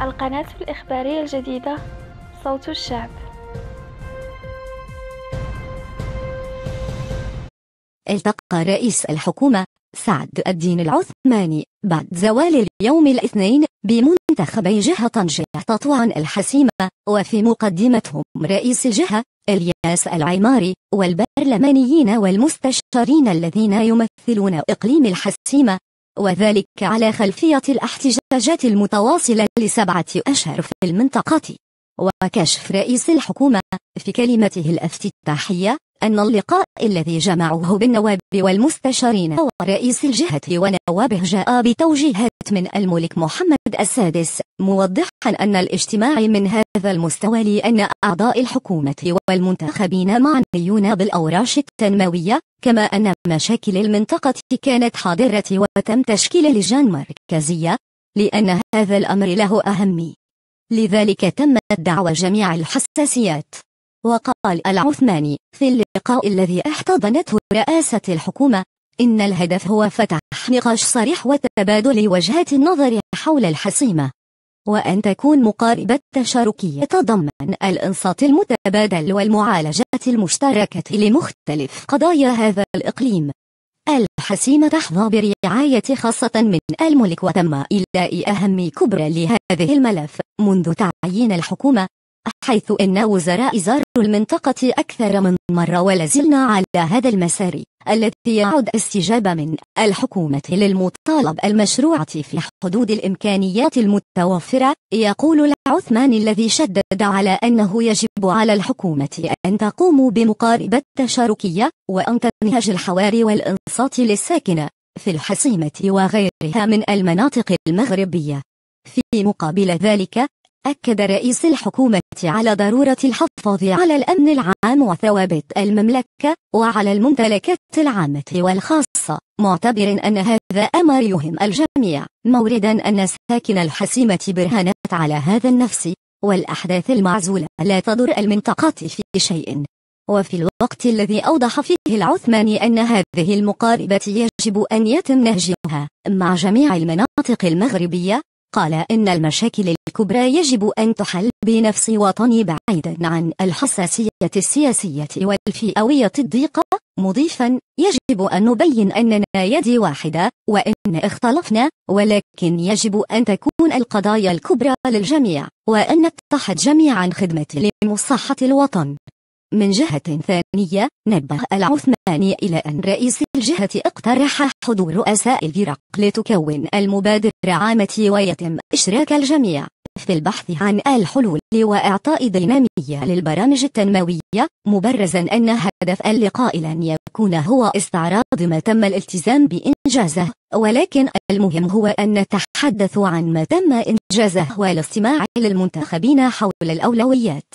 القناة الإخبارية الجديدة صوت الشعب التقى رئيس الحكومة سعد الدين العثماني بعد زوال اليوم الاثنين بمنتخبي جهة طنجة تطوعا الحسيمة وفي مقدمتهم رئيس جهة الياس العماري والبرلمانيين والمستشارين الذين يمثلون إقليم الحسيمة وذلك على خلفية الاحتجاجات المتواصلة لسبعة أشهر في المنطقة وكشف رئيس الحكومة في كلمته الافتتاحية أن اللقاء الذي جمعه بالنواب والمستشارين ورئيس الجهة ونوابه جاء بتوجيهات من الملك محمد السادس موضحا أن الاجتماع من هذا المستوى لأن أعضاء الحكومة والمنتخبين معنيون بالأوراش التنموية كما أن مشاكل المنطقة كانت حاضرة وتم تشكيل لجان مركزية لأن هذا الأمر له أهمية لذلك تم دعوى جميع الحساسيات وقال العثماني في اللقاء الذي احتضنته رئاسة الحكومة إن الهدف هو فتح نقاش صريح وتبادل وجهات النظر حول الحسيمة وأن تكون مقاربة تشاركية تضمن الإنصات المتبادل والمعالجات المشتركة لمختلف قضايا هذا الإقليم الحسيمة تحظى برعاية خاصة من الملك وتم إيلاء أهم كبرى لهذه الملف منذ تعيين الحكومة حيث أن وزراء زاروا المنطقة أكثر من مرة ولازلنا على هذا المسار الذي يعد استجابة من الحكومة للمطالب المشروعة في حدود الإمكانيات المتوفرة يقول العثمان الذي شدد على أنه يجب على الحكومة أن تقوم بمقاربة تشاركية وأن تنهج الحوار والإنصات للساكنة في الحصيمة وغيرها من المناطق المغربية في مقابل ذلك أكد رئيس الحكومة على ضرورة الحفاظ على الأمن العام وثوابت المملكة وعلى الممتلكات العامة والخاصة معتبرا أن هذا أمر يهم الجميع موردا أن ساكن الحسيمة برهانات على هذا النفس والأحداث المعزولة لا تضر المنطقة في شيء وفي الوقت الذي أوضح فيه العثماني أن هذه المقاربة يجب أن يتم نهجها مع جميع المناطق المغربية قال إن المشاكل الكبرى يجب أن تحل بنفس وطني بعيدا عن الحساسية السياسية والفئوية الضيقة مضيفا يجب أن نبين أننا يد واحدة وإن اختلفنا ولكن يجب أن تكون القضايا الكبرى للجميع وأن نتحد جميعا خدمة لمصلحة الوطن من جهة ثانية نبه العثماني إلى أن رئيس الجهة اقترح حضور رؤساء الفرق لتكون المبادرة عامة ويتم إشراك الجميع في البحث عن الحلول وإعطاء دينامية للبرامج التنموية مبرزا أن هدف اللقاء لن يكون هو استعراض ما تم الالتزام بإنجازه ولكن المهم هو أن نتحدث عن ما تم إنجازه والاستماع للمنتخبين حول الأولويات